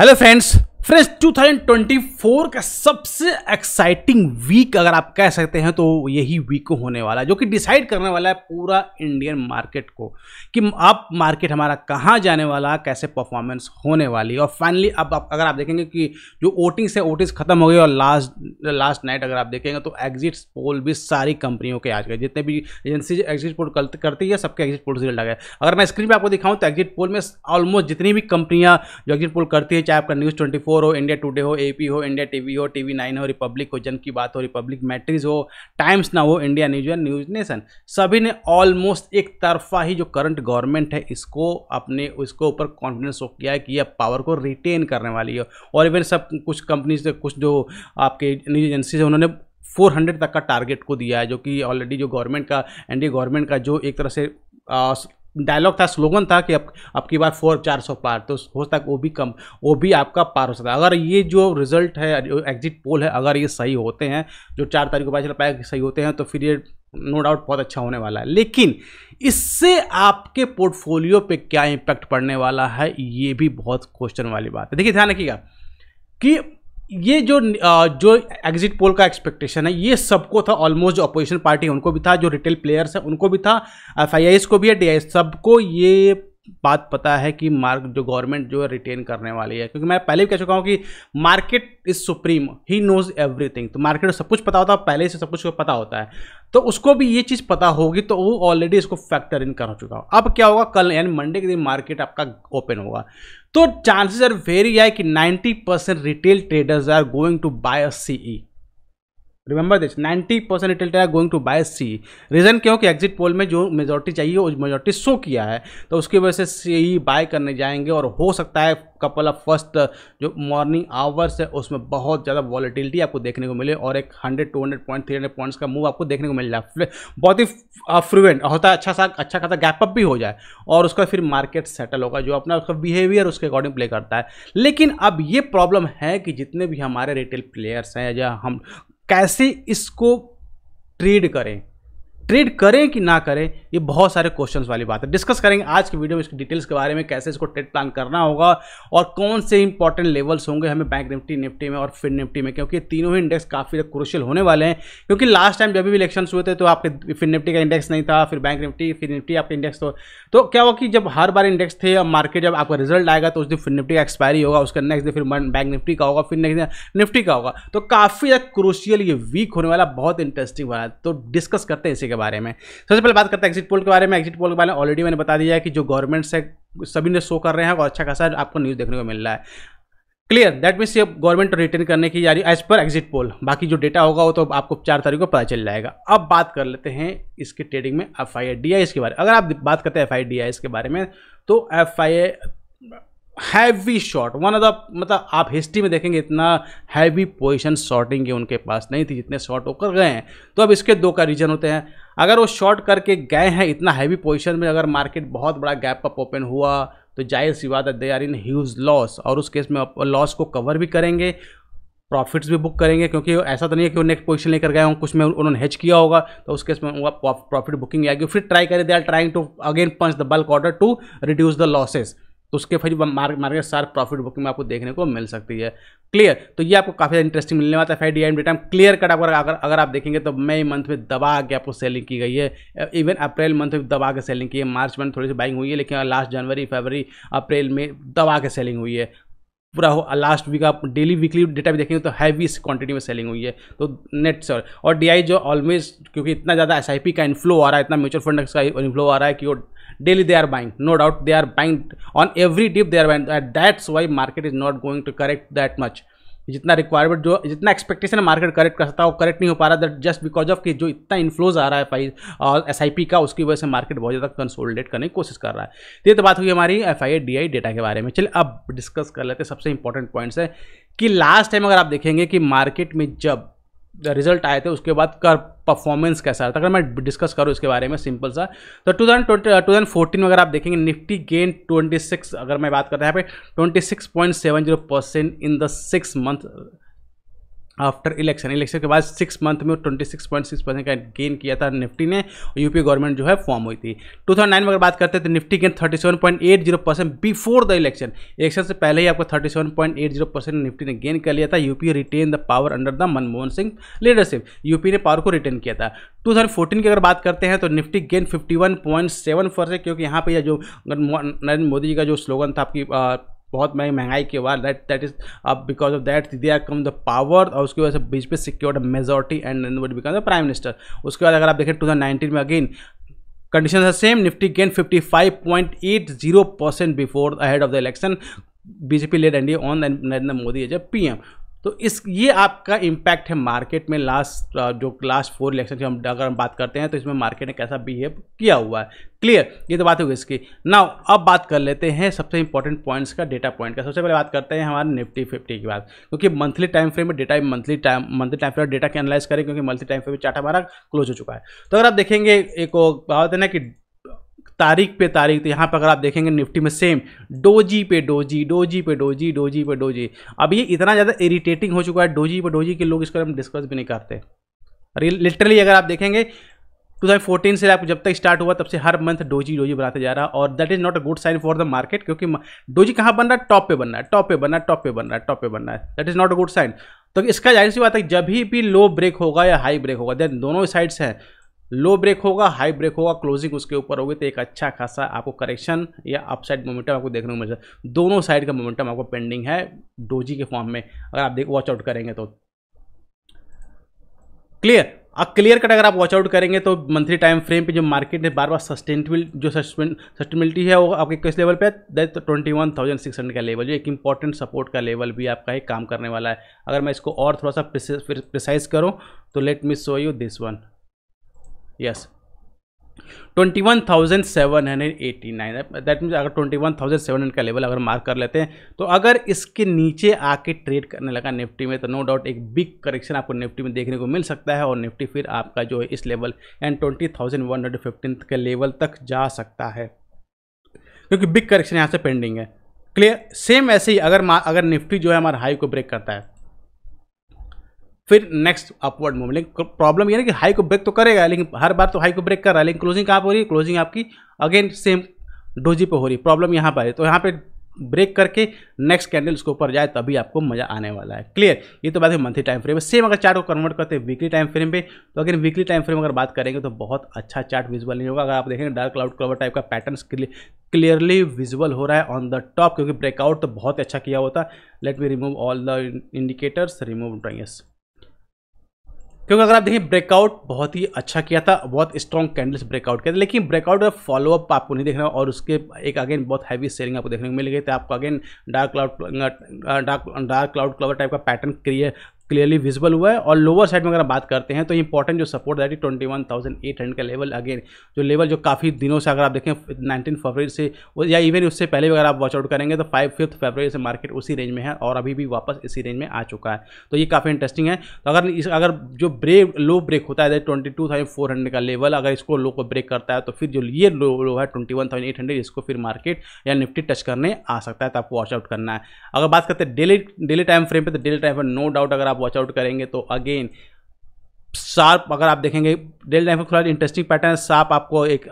hello friends friends 2024 का सबसे exciting week अगर आप कह सकते हैं तो यही वीक होने वाला है जो कि डिसाइड करने वाला है पूरा इंडियन मार्केट को कि आप मार्केट हमारा कहाँ जाने वाला कैसे परफॉर्मेंस होने वाली और फाइनली अब आप अगर आप देखेंगे कि जो वोटिंग्स है वोटिंग्स खत्म हो गई और लास्ट लास्ट नाइट अगर आप देखेंगे तो एग्जिट पोल भी सारी कंपनियों के आज गए जितने भी एजेंसी एग्जिट पोल करती है सबके एग्जिट पोल रिजल्ट आ गए अगर मैं स्क्रीन पर आपको दिखाऊँ तो एग्जिट पोल में ऑलमोस्ट जितनी भी कंपनियाँ जो एग्जिट पोल करती है चाहे आपका न्यूज़ ट्वेंटी फोर हो इंडिया टुडे हो एपी हो इंडिया टीवी हो टीवी नाइन हो रिपब्लिक हो जन की बात हो रिपब्लिक मैट्रिक्स हो टाइम्स ना हो इंडिया न्यूज या न्यूज नेशन सभी ने ऑलमोस्ट एक तरफा ही जो करंट गवर्नमेंट है इसको अपने उसके ऊपर कॉन्फिडेंस शो किया है कि यह पावर को रिटेन करने वाली है और इवन सब कुछ कंपनीज कुछ जो आपके न्यूज एजेंसीज है उन्होंने 400 तक का टारगेट को दिया है जो कि ऑलरेडी जो गवर्नमेंट का एनडीए गवर्नमेंट का जो एक तरह से डायलॉग था स्लोगन था कि अब की बार फोर चार सौ पार तो हो सकता है वो भी कम वो भी आपका पार हो सकता है अगर ये जो रिजल्ट है एग्जिट पोल है अगर ये सही होते हैं जो चार तारीख को पता चल पाया कि सही होते हैं तो फिर ये नो डाउट बहुत अच्छा होने वाला है लेकिन इससे आपके पोर्टफोलियो पे क्या इम्पैक्ट पड़ने वाला है ये भी बहुत क्वेश्चन वाली बात है देखिए ध्यान रखिएगा कि ये जो जो एग्जिट पोल का एक्सपेक्टेशन है ये सबको था ऑलमोस्ट जो अपोजिशन पार्टी है उनको भी था जो रिटेल प्लेयर्स हैं उनको भी था एफ को भी है डी सबको ये बात पता है कि मार्क जो गवर्नमेंट जो है रिटेन करने वाली है क्योंकि मैं पहले भी कह चुका हूँ कि market is supreme he knows everything तो मार्केट को सब कुछ पता होता है पहले से सब कुछ पता होता है तो उसको भी ये चीज़ पता होगी तो वो ऑलरेडी इसको फैक्टर इन कर चुका हो अब क्या होगा कल यानी मंडे के दिन मार्केट आपका ओपन होगा तो चांसेस आर वेरी है कि 90 percent retail traders are going to buy a CE remember this 90 percent retail trader going to buy C reason क्यों कि एग्जिट पोल में जो मेजोरिटी चाहिए वो मेजोरिटी शो किया है तो उसकी वजह से सी बाय करने जाएंगे और हो सकता है कपल ऑफ फर्स्ट जो मॉर्निंग आवर्स है उसमें बहुत ज़्यादा वॉलिटिलिटी आपको देखने को मिले और एक hundred two hundred point three hundred points का मूव आपको देखने को मिल जाए है बहुत ही फ्रूवेंट होता है अच्छा सा अच्छा खासा गैपअप भी हो जाए और उसका फिर मार्केट सेटल होगा जो अपना उसका बिहेवियर उसके अकॉर्डिंग प्ले करता है लेकिन अब ये प्रॉब्लम है कि जितने भी हमारे रिटेल प्लेयर्स हैं या हम कैसे इसको ट्रेड करें ट्रेड करें कि ना करें ये बहुत सारे क्वेश्चंस वाली बात है डिस्कस करेंगे आज की वीडियो में इसकी डिटेल्स के बारे में कैसे इसको ट्रेड प्लान करना होगा और कौन से इंपॉर्टेंट लेवल्स होंगे हमें बैंक निफ्टी निफ्टी में और फिर निफ्टी में क्योंकि तीनों ही इंडेक्स काफ़ी क्रुशियल होने वाले हैं क्योंकि लास्ट टाइम जब भी इलेक्शन हुए थे तो आपके फिर निफ्टी का इंडेक्स नहीं था फिर बैंक निफ्टी फिर निफ्टी आपके इंडेक्स तो, तो क्या हुआ कि जब हर बार इंडेक्स थे या मार्केट जब आपका रिजल्ट आएगा तो उस दिन फिर निफ्टी का एक्सपायरी होगा उसका नेक्स्ट डे फिर बैंक निफ्टी का होगा फिर नेक्स्ट निफ्टी का होगा तो काफ़ी क्रोशियल ये वीक होने वाला बहुत इंटरेस्टिंग वाला तो डिस्कस करते हैं इसी के बारे में सबसे पहले बात करते हैं एग्जिट पोल के बारे में एग्जिट पोल के बारे में ऑलरेडी मैंने बता दिया है कि जो गवर्नमेंट से सभी ने शो कर रहे हैं और अच्छा खासा आपको न्यूज़ देखने को मिल रहा है क्लियर दैट मीन्स ये गवर्नमेंट रिटर्न करने की जा रही एज पर एग्जिट पोल बाकी जो डेटा होगा वो तो आपको चार तारीख को पता चल जाएगा अब बात कर लेते हैं इसके ट्रेडिंग में एफ आई के बारे में अगर आप बात करते हैं एफ आई के बारे में तो F I heavy shot one of the मतलब आप हिस्ट्री में देखेंगे इतना हैवी पोजिशन शॉटिंग की उनके पास नहीं थी जितने शॉट वो कर गए हैं तो अब इसके दो का रीज़न होते हैं अगर वो शॉर्ट करके गए हैं इतना हैवी पोजिशन में अगर मार्केट बहुत बड़ा गैप अप ओपन हुआ तो जाहिर सी बात है they are in huge loss और उस केस में लॉस को कवर भी करेंगे प्रॉफिट्स भी बुक करेंगे क्योंकि ऐसा तो नहीं है कि वो नेक्स्ट पोजिशन लेकर गए हों कुछ में उन्होंने हेच किया होगा तो उस केस में उनका प्रॉफिट बुकिंग आएगी फिर ट्राई करें they are trying to again punch the bulk order to reduce the losses तो उसके फिर मार्केट मार्केट सार प्रॉफिट बुकिंग में आपको देखने को मिल सकती है क्लियर तो ये आपको काफ़ी इंटरेस्टिंग मिलने वाला है five D and time clear cut अगर अगर अगर आप देखेंगे तो मई मंथ में दबा के आपको सेलिंग की गई है इवन अप्रैल मंथ में दबा के सेलिंग की है मार्च मंथ थोड़ी सी बाइंग हुई है लेकिन लास्ट जनवरी फरवरी अप्रैल में दबा के सेलिंग हुई है पूरा हो लास्ट वीक आप डेली वीकली डेटा भी देखेंगे तो हैवी इस क्वांटिटी में सेलिंग हुई है तो नेट सर और डीआई जो ऑलवेज क्योंकि इतना ज़्यादा एसआईपी का इन्फ्लो आ रहा है इतना म्यूचुअल फंड का इन्फ्लो आ रहा है कि वो daily they are buying no doubt they are buying on every dip they are buying that's why market is not going to correct that much जितना रिक्वायरमेंट जो जितना एक्सपेक्टेशन मार्केट करेक्ट कर सकता है वो करेक्ट नहीं हो पा रहा दैट जस्ट बिकॉज ऑफ कि जो इतना इन्फ्लोज आ रहा है फाइज और एस का उसकी वजह से मार्केट बहुत ज़्यादा कंसोलिडेट करने की कोशिश कर रहा है तो ये तो बात हुई हमारी एफ आई डेटा के बारे में चलिए अब डिस्कस कर लेते हैं सबसे इंपॉर्टेंट पॉइंट्स है कि लास्ट टाइम अगर आप देखेंगे कि मार्केट में जब रिजल्ट आए थे उसके बाद कर परफॉर्मेंस कैसा रहा था अगर मैं डिस्कस करूँ इसके बारे में सिंपल सा तो two thousand twenty two thousand fourteen में अगर आप देखेंगे निफ्टी गेन ट्वेंटी सिक्स अगर मैं बात करता हूँ यहाँ पे twenty six point seven zero percent in the six month after election election के बाद सिक्स मंथ में twenty six point six percent का गेन किया था निफ्टी ने यूपी गवर्नमेंट जो है फॉर्म हुई थी टू थाउजेंड नाइन में अगर बात करते हैं तो nifty gain thirty seven point eight zero percent before the election election से पहले ही आपको thirty seven point eight zero percent nifty ने गेन कर लिया था UP retain the power under the Manmohan Singh leadership UP ने पावर को रिटेन किया था टू थाउजेंड फोर्टीन की अगर बात करते हैं तो nifty gain fifty one point seven percent क्योंकि यहाँ पर जो नरेंद्र मोदी जी का जो स्लोगन था आपकी बहुत महंगी महंगाई के बाद दैट दैट इज अब because of that they are come the power और उसकी वजह से बीच पे secured majority and would become the prime minister उसके बाद अगर आप देखें 2019 में अगेन कंडीशन है same nifty gain 55.80 percent before ahead of the election BJP led NDA on Narendra Modi as A M तो इस ये आपका इम्पैक्ट है मार्केट में लास्ट uh, जो लास्ट फोर इलेक्शन की हम अगर हम बात करते हैं तो इसमें मार्केट ने कैसा बिहेव किया हुआ है क्लियर ये तो बात होगी इसकी नाउ अब बात कर लेते हैं सबसे इंपॉर्टेंट पॉइंट्स का डेटा पॉइंट का सबसे पहले बात करते हैं हमारे निफ्टी फिफ्टी की बात क्योंकि मंथली टाइम फ्रेम में data monthly time monthly time frame data के एनालाइज करें क्योंकि मंथली टाइम फ्रेम में चार्ट हमारा क्लोज हो चुका है तो अगर आप देखेंगे एक बात है ना कि तारीख पे तारीख तो यहाँ पर अगर आप देखेंगे निफ्टी में सेम डोजी पे डोजी डोजी पे डोजी डोजी पे डोजी अब ये इतना ज़्यादा इरिटेटिंग हो चुका है डोजी पे डोजी के लोग इसको हम डिस्कस भी नहीं करते लिटरली अगर आप देखेंगे 2014 से आप जब तक स्टार्ट हुआ तब से हर मंथ डोजी डोजी बनाते जा रहा है और that is not a good sign for the market क्योंकि डोजी कहाँ बन रहा है टॉप पे बनना है टॉप पे रहा है टॉप पे रहा है टॉप पे बनना है that is not a good sign तो इसका जाहिर सी बात है जब भी लो ब्रेक होगा या हाई ब्रेक होगा देन दोनों साइड्स हैं लो ब्रेक होगा हाई ब्रेक होगा क्लोजिंग उसके ऊपर होगी तो एक अच्छा खासा आपको करेक्शन या अपसाइड मोमेंटम आपको देखने को मिल सकता है दोनों साइड का मोमेंटम आपको पेंडिंग है डोजी के फॉर्म में अगर आप देख वॉचआउट करेंगे तो क्लियर अब क्लियर कट अगर आप वॉचआउट करेंगे तो मंथली टाइम फ्रेम पे जो मार्केट है बार बार सस्टेनेबल जो सस्टेनेबिलिटी है वो आपके किस लेवल पे है that twenty one thousand six hundred का लेवल जो एक इंपॉर्टेंट सपोर्ट का लेवल भी आपका ही काम करने वाला है अगर मैं इसको और थोड़ा सा प्रिसाइज करूँ तो let me show you this one yes twenty one thousand seven hundred eighty nine that means अगर twenty one thousand seven hundred का लेवल अगर मार्क कर लेते हैं तो अगर इसके नीचे आके ट्रेड करने लगा निफ्टी में तो नो डाउट एक बिग करेक्शन आपको निफ्टी में देखने को मिल सकता है और निफ्टी फिर आपका जो है इस level and twenty thousand one hundred fifteen के लेवल तक जा सकता है क्योंकि बिग करेक्शन यहाँ से पेंडिंग है क्लियर सेम ऐसे ही अगर अगर निफ्टी जो है हमारा हाई को ब्रेक करता है फिर नेक्स्ट अपवर्ड मूवमेंट लेकिन प्रॉब्लम ये ना कि हाई को ब्रेक तो करेगा लेकिन हर बार तो हाई को ब्रेक कर रहा है लेकिन क्लोजिंग कहाँ पर हो रही है क्लोजिंग आपकी अगेन सेम डोजी पे हो रही है प्रॉब्लम यहाँ पर है तो यहाँ पे ब्रेक करके नेक्स्ट कैंडल उसके ऊपर जाए तभी आपको मजा आने वाला है क्लियर ये तो बात है मंथली टाइम फ्रेम में सेम अगर चार्ट को कन्वर्ट करते हैं वीकली टाइम फ्रेम पे तो अगर वीकली टाइम फ्रेम अगर बात करेंगे तो बहुत अच्छा चार्ट विजुअल नहीं होगा अगर आप देखेंगे डार्क क्लाउड कवर टाइप का पैटर्न क्लियरली विजुअल हो रहा है ऑन द टॉप क्योंकि ब्रेकआउट तो बहुत अच्छा किया होता let me remove all the indicators remove drawings क्योंकि अगर आप देखें ब्रेकआउट बहुत ही अच्छा किया था बहुत स्ट्रॉन्ग कैंडल्स ब्रेकआउट किया था लेकिन ब्रेकआउट का फॉलोअप आपको नहीं देखना और उसके एक अगेन बहुत हैवी सेलिंग आपको देखने को मिल गई थी आपको again dark cloud dark dark cloud cover type का पैटर्न क्रिएट क्लियरली विजिबल हुआ है और लोअर साइड में अगर बात करते हैं तो इंपॉर्टेंट जो support that is twenty one thousand eight hundred का लेवल अगेन जो लेवल जो काफ़ी दिनों से अगर आप देखें नाइनटीन फरवरी से या इवन उससे पहले भी अगर आप वॉचआउट करेंगे तो फाइव फिफ्थ फरवरी से मार्केट उसी रेंज में है और अभी भी वापस इसी रेंज में आ चुका है तो ये काफ़ी इंटरेस्टिंग है तो अगर इस अगर जो ब्रेक लो ब्रेक होता है twenty two thousand four hundred का लेवल अगर इसको लो को ब्रेक करता है तो फिर जो ये लो लो है twenty one thousand eight hundred इसको फिर मार्केट या निफ्टी टच करने आ सकता है तो आपको वॉचआउट करना है अगर बात करते हैं डेली डेली टाइम फ्रेम पर तो डेली टाइम पर नो डाउट अगर आप वॉच आउट करेंगे तो अगेन शार्प अगर आप देखेंगे डेल टाइम में थोड़ा इंटरेस्टिंग पैटर्न शार्प आपको एक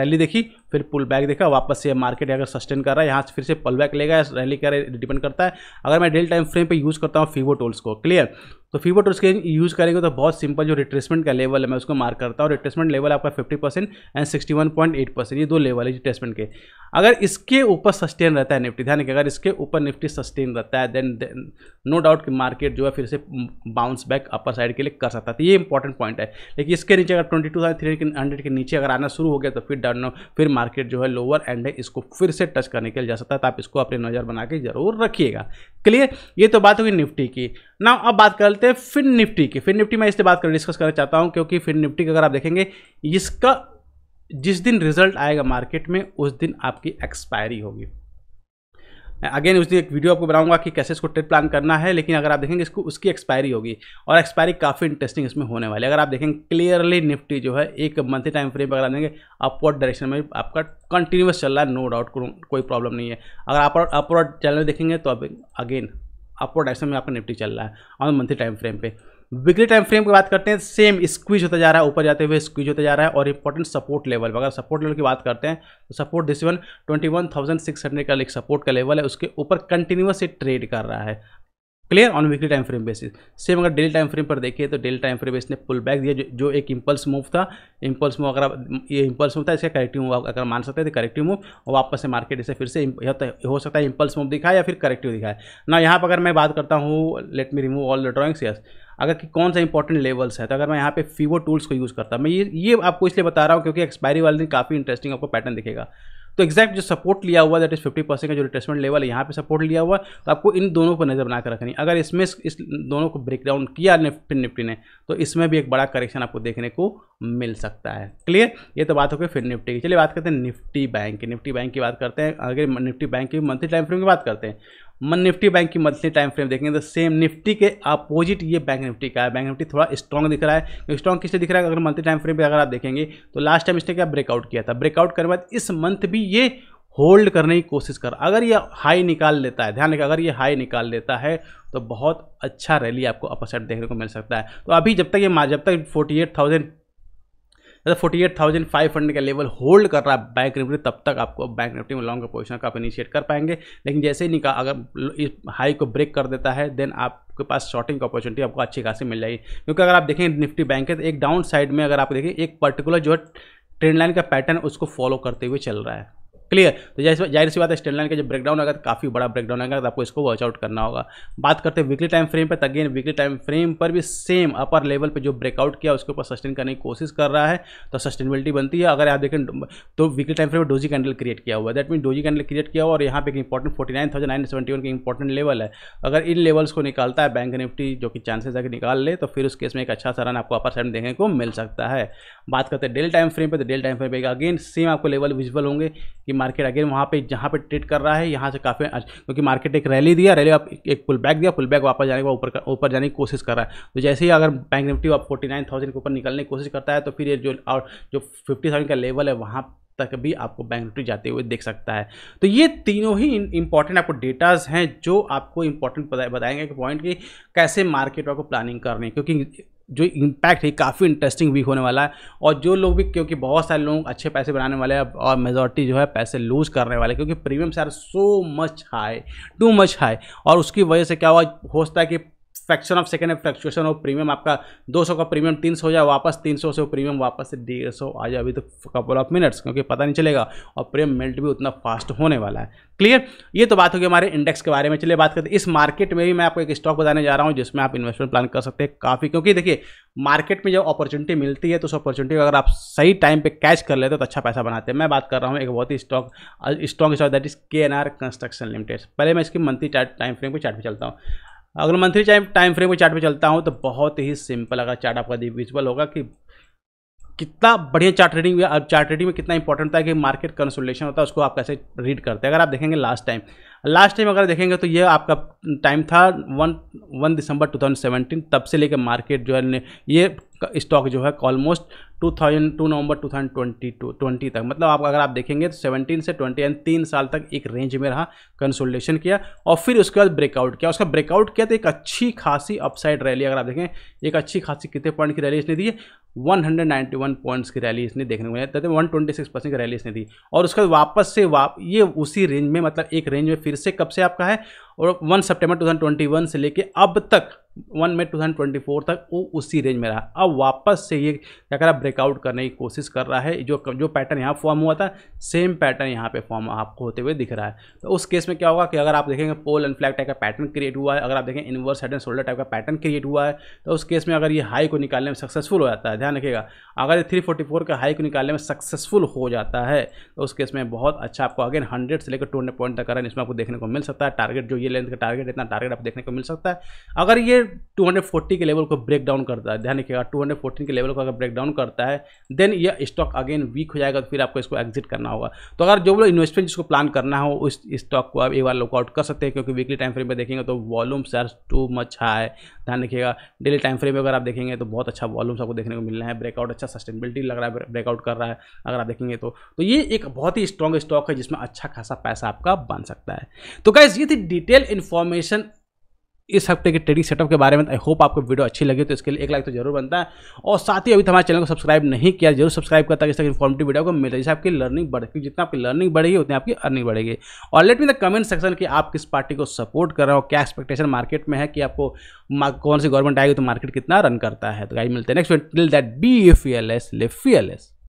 रैली देखी फिर पुल बैक देखा वापस से मार्केट अगर सस्टेन कर रहा है यहाँ से फिर से पुल बैक लेगा रैली कर डिपेंड करता है अगर मैं डेली टाइम फ्रेम पर यूज़ करता हूँ फीवो टोल्स को क्लियर तो फीवो टोल्स के यूज़ करेंगे तो बहुत सिंपल जो रिट्रेसमेंट का लेवल है मैं उसको मार्क करता हूँ रिट्रेसमेंट लेवल आपका फिफ्टी एंड सिक्सटी ये दो लेवल है रिट्रेसमेंट के अगर इसके ऊपर सस्टेन रहता है निफ्टी ध्यान अगर इसके ऊपर निफ्टी सस्टेन रहता है देन नो डाउट कि मार्केट जो है फिर से बाउंस बैक अपर साइड के लिए कर सकता है तो ये इंपॉर्टेंट पॉइंट है लेकिन इसके नीचे अगर twenty two thousand three hundred के नीचे अगर आना शुरू हो गया तो फिर डाउन फिर मार्केट मार्केट जो है लोअर एंड है इसको फिर से टच करने के लिए जा सकता है तो आप इसको अपनी नज़र बना के जरूर रखिएगा क्लियर ये तो बात होगी निफ्टी की ना अब बात करते हैं फिन निफ्टी की फिन निफ्टी मैं इससे बात कर डिस्कस करना चाहता हूँ क्योंकि फिन निफ्टी का अगर आप देखेंगे इसका जिस दिन रिजल्ट आएगा मार्केट में उस दिन आपकी एक्सपायरी होगी अगेन उस दिन एक वीडियो आपको बनाऊंगा कि कैसे इसको ट्रिप प्लान करना है लेकिन अगर आप देखेंगे इसको उसकी एक्सपायरी होगी और एक्सपायरी काफ़ी इंटरेस्टिंग इसमें होने वाली है अगर आप देखेंगे क्लियरली निफ्टी जो है एक मंथली टाइम फ्रेम पर अगर आप देंगे अपवर्ड डायरेक्शन में आपका कंटिन्यूस चल रहा है नो डाउट कोई प्रॉब्लम नहीं है अगर आप अपवर्ड चैनल देखेंगे तो अगेन अपवर्ड डायरेक्शन में आपका निफ्टी चल रहा है और मंथली टाइम फ्रेम पर वीकली टाइम फ्रेम की बात करते हैं सेम स्क्वीज होता जा रहा है ऊपर जाते हुए स्क्वीज होता जा रहा है और इंपॉर्टेंट सपोर्ट लेवल अगर सपोर्ट लेवल की बात करते हैं तो support this one twenty one thousand six hundred का सपोर्ट का लेवल है उसके ऊपर कंटिन्यूस ट्रेड कर रहा है clear on weekly time frame basis same अगर डेली टाइम फ्रेम पर देखिए तो डेली टाइम फ्रेम बेस ने पुल बैक दिया जो, जो एक इम्पल्स मूव था इम्पल्स मूव अगर आप ये इम्पल्स मूव था इसका करेक्टिव मूव अगर मान सकते हैं तो करेक्टिव मूव और वापस से मार्केट इसे फिर से तो हो सकता है इम्पल्स मूव दिखाए या फिर करेक्टिव दिखाए ना यहाँ पर अगर मैं बात करता हूँ let me remove all the drawings yes अगर कि कौन सा इंपॉर्टेंट लेवल्स है तो अगर मैं यहाँ पे फीवो टूल्स को यूज़ करता मैं ये ये आपको इसलिए बता रहा हूँ क्योंकि एक्सपायरी वाले दिन काफ़ी इंटरेस्टिंग आपको पैटर्न दिखेगा तो एक्जैक्ट जो सपोर्ट लिया हुआ दैट इज फिफ्टी परसेंट का जो रिट्रेसमेंट लेवल है यहाँ पे सपोर्ट लिया हुआ तो आपको इन दोनों पर नजर बनाकर रखनी अगर इसमें इस दोनों को ब्रेकडाउन किया निफ्टी निफ्टी ने तो इसमें भी एक बड़ा करेक्शन आपको देखने को मिल सकता है क्लियर ये तो बात हो गई फिर निफ्टी की चलिए बात करते हैं निफ्टी बैंक की निफ्टी बैंक की बात करते हैं अगर निफ्टी बैंक की मंथली टाइम फ्रेम की बात करते हैं मन निफ्टी बैंक की मंथली टाइम फ्रेम देखेंगे तो सेम निफ्टी के अपोजिट ये बैंक निफ्टी का है बैंक निफ्टी थोड़ा स्ट्रॉन्ग दिख रहा है स्ट्रॉन्ग किससे दिख रहा है अगर मंथली टाइम फ्रेम पर अगर आप देखेंगे तो लास्ट टाइम इसने क्या ब्रेकआउट किया था ब्रेकआउट करने बाद इस मंथ भी ये होल्ड करने की कोशिश कर अगर ये हाई निकाल लेता है ध्यान रखें अगर ये हाई निकाल लेता है तो बहुत अच्छा रैली आपको साइड देखने को मिल सकता है तो अभी जब तक ये जब तक 48,000 एट थाउजेंड अगर forty eight thousand five hundred का लेवल होल्ड कर रहा है बैंक निफ्टी तब तक आपको बैंक निफ्टी में लॉन्ग का पोजिशन का आप इनिशिएट कर पाएंगे लेकिन जैसे ही निकाल अगर इस हाई को ब्रेक कर देता है देन आप आपके पास शॉर्टिंग की अपॉर्चुनिटी आपको अच्छी खासी मिल जाएगी क्योंकि अगर आप देखें निफ्टी बैंक है तो एक डाउन साइड में अगर आप देखें एक पर्टिकुलर जो है ट्रेंड लाइन का पैटर्न उसको फॉलो करते हुए चल रहा है क्लियर तो जैसे जाहिर सी बात है स्टेट लाइन का जो ब्रेकडाउन आएगा तो काफ़ी बड़ा ब्रेकडाउन आएगा तो आपको इसको वॉच आउट करना होगा बात करते हैं वीकली टाइम फ्रेम पर अगेन वीकली टाइम फ्रेम पर भी सेम अपर लेवल पर जो ब्रेकआउट किया उसके ऊपर सस्टेन करने की कोशिश कर रहा है तो सस्टेनेबिलिटी बनती है अगर आप देखें तो वीकली टाइम फ्रेम पर डोजी कैंडल क्रिएट किया हुआ है that mean doji candle create किया हुआ और यहाँ पर एक important forty nine thousand nine seventy one के इंपॉर्टेंट लेवल है अगर इन लेवल्स को निकालता है बैंक निफ्टी जो कि चांसेस है कि निकाल ले तो फिर उस केस में एक अच्छा सा रन आपको अपर साइड देखने को मिल सकता है बात करते हैं डेल टाइम फ्रेम पर तो डेल टाइम फ्रेम पर अगेन सेम आपको लेवल विजिबल होंगे कि मार्केट अगेन वहाँ पे जहाँ पे ट्रेड कर रहा है यहाँ से काफ़ी क्योंकि मार्केट एक रैली दिया रैली आप एक पुल बैक दिया पुल बैक वापस जाने के बाद ऊपर ऊपर जाने की कोशिश कर रहा है तो जैसे ही अगर बैंक निफ्टी आप फोर्टी नाइन थाउजेंड के ऊपर निकलने की कोशिश करता है तो फिर ये जो और जो फिफ्टी थाउजेंड का लेवल है वहाँ तक भी आपको बैंक निफ्टी जाते हुए देख सकता है तो ये तीनों ही इंपॉर्टेंट आपको डेटाज हैं जो आपको इंपॉर्टेंट बताएंगे कि पॉइंट की कैसे मार्केट आपको प्लानिंग करनी क्योंकि जो इम्पैक्ट है काफ़ी इंटरेस्टिंग वीक होने वाला है और जो लोग भी क्योंकि बहुत सारे लोग अच्छे पैसे बनाने वाले हैं और मेजोरिटी जो है पैसे लूज़ करने वाले क्योंकि premium are so much high too much high और उसकी वजह से क्या हुआ हो सकता है कि फ्रैक्शन ऑफ सेकेंड है फ्लक्चुएशन ऑफ प्रीमियम आपका 200 का प्रीमियम 300 जाए वापस 300 से प्रीमियम वापस से डेढ़ सौ आ जाए अभी तो कपल ऑफ मिनट्स क्योंकि पता नहीं चलेगा और प्रीमियम मेल्ट भी उतना फास्ट होने वाला है क्लियर ये तो बात होगी हमारे इंडेक्स के बारे में चलिए बात करते इस मार्केट में भी मैं आपको एक स्टॉक बताने जा रहा हूँ जिसमें आप इन्वेस्टमेंट प्लान कर सकते हैं काफ़ी क्योंकि देखिए मार्केट में जब अपॉर्चुनिटी मिलती है तो उस अपॉर्चुनिटी अगर आप सही टाइम पर कैच कर लेते हो तो अच्छा पैसा बनाते हैं मैं बात कर रहा हूँ एक बहुत ही stock stock stock that is K N R construction limited पहले मैं इसकी मंथली टाइम फ्रेम को चार्ट पर चलता हूँ अगर मंथली टाइम टाइम फ्रेम के चार्ट पे चलता हूँ तो बहुत ही सिंपल अगर चार्ट आपका विजुअल होगा कि कितना बढ़िया चार्ट ट्रेडिंग हुआ चार्ट ट्रेडिंग में कितना इंपॉर्टेंट था कि मार्केट कंसोलिडेशन होता है उसको आप कैसे रीड करते हैं अगर आप देखेंगे लास्ट टाइम लास्ट टाइम अगर देखेंगे तो ये आपका टाइम था वन वन दिसंबर 2017 तब से लेकर मार्केट जो है ये स्टॉक जो है almost two thousand two November two thousand twenty two twenty तक मतलब आप अगर आप देखेंगे तो सेवनटीन से ट्वेंटी एंड तीन साल तक एक रेंज में रहा कंसोलिडेशन किया और फिर उसके बाद ब्रेकआउट किया उसका ब्रेकआउट किया तो एक अच्छी खासी अपसाइड रैली अगर आप देखें एक अच्छी खासी कितने पॉइंट की रैली इसने दी है वन पॉइंट्स की रैली इसने देखने को मिली ट्वेंटी सिक्स परसेंट की रैली इसने दी और उसके बाद वापस से वाप ये उसी रेंज में मतलब एक रेंज में फिर से कब से आपका है और one September two thousand twenty one से लेकर अब तक वन में टू थाउजेंड ट्वेंटी फोर तक वो उसी रेंज में रहा अब वापस से ये क्या कर ब्रेकआउट करने की कोशिश कर रहा है जो जो पैटर्न यहाँ फॉर्म हुआ था सेम पैटर्न यहाँ पे फॉर्म आपको होते हुए दिख रहा है तो उस केस में क्या होगा कि अगर आप देखेंगे पोल एंड फ्लैग टाइप का पैटर्न क्रिएट हुआ है अगर आप देखें inverse head and shoulder type का पैटर्न क्रिएट हुआ है तो उस केस में अगर ये हाई को निकालने में सक्सेसफुल हो जाता है ध्यान रखिएगा अगर ये थ्री फोर्टी फोर का हाई को निकालने में सक्सेसफुल हो जाता है तो उस केस में बहुत अच्छा आपको अगेन हंड्रेड से लेकर टू हंड्रेड पॉइंट तक करें इसमें आपको देखने को मिल सकता है टारगेट जो ये लेंथ का टारगेट इतना टारगेट आपको देखने को मिल सकता है अगर ये फिर 240 के लेवल को ब्रेक डाउन करता है ध्यान रखिएगा 214 के लेवल को अगर ब्रेक डाउन करता है देन यह स्टॉक अगेन वीक हो जाएगा तो फिर आपको इसको एग्जिट करना होगा तो अगर जो लोग इन्वेस्टमेंट जिसको प्लान करना हो उस स्टॉक को आप एक बार लुकआउट कर सकते हैं क्योंकि वीकली टाइम फ्रेम पर देखेंगे तो volume share too much high ध्यान रखिएगा डेली टाइम फ्रेम में अगर आप देखेंगे तो बहुत अच्छा वॉलूम्स आपको देखने को मिल रहा है ब्रेकआउट अच्छा सस्टेनेबिलिटी लग रहा है ब्रेकआउट कर रहा है अगर आप देखेंगे तो, तो ये एक बहुत ही स्ट्रॉन्ग स्टॉक है जिसमें अच्छा खासा पैसा आपका बन सकता है तो क्या ये थी डिटेल इन्फॉर्मेशन इस हफ्ते के ट्रेडिंग सेटअप के बारे में आई होप आपको वीडियो अच्छी लगी तो इसके लिए एक लाइक तो जरूर बनता है और साथ ही अभी तो हमारे चैनल को सब्सक्राइब नहीं किया जरूर सब्सक्राइब करता है जिस इन्फॉर्मेटिव वीडियो को मिले जिससे आपकी लर्निंग क्योंकि जितना आपकी लर्निंग बढ़ेगी उतनी आपकी अर्निंग बढ़ेगी और let me the comment section की आप किस पार्टी को सपोर्ट कर रहे हो क्या एक्सपेक्टेशन मार्केट में है कि आपको कौन सी गवर्नमेंट आएगी तो मार्केट कितना रन करता है तो गाई मिलते हैं next till that be fearless live fearless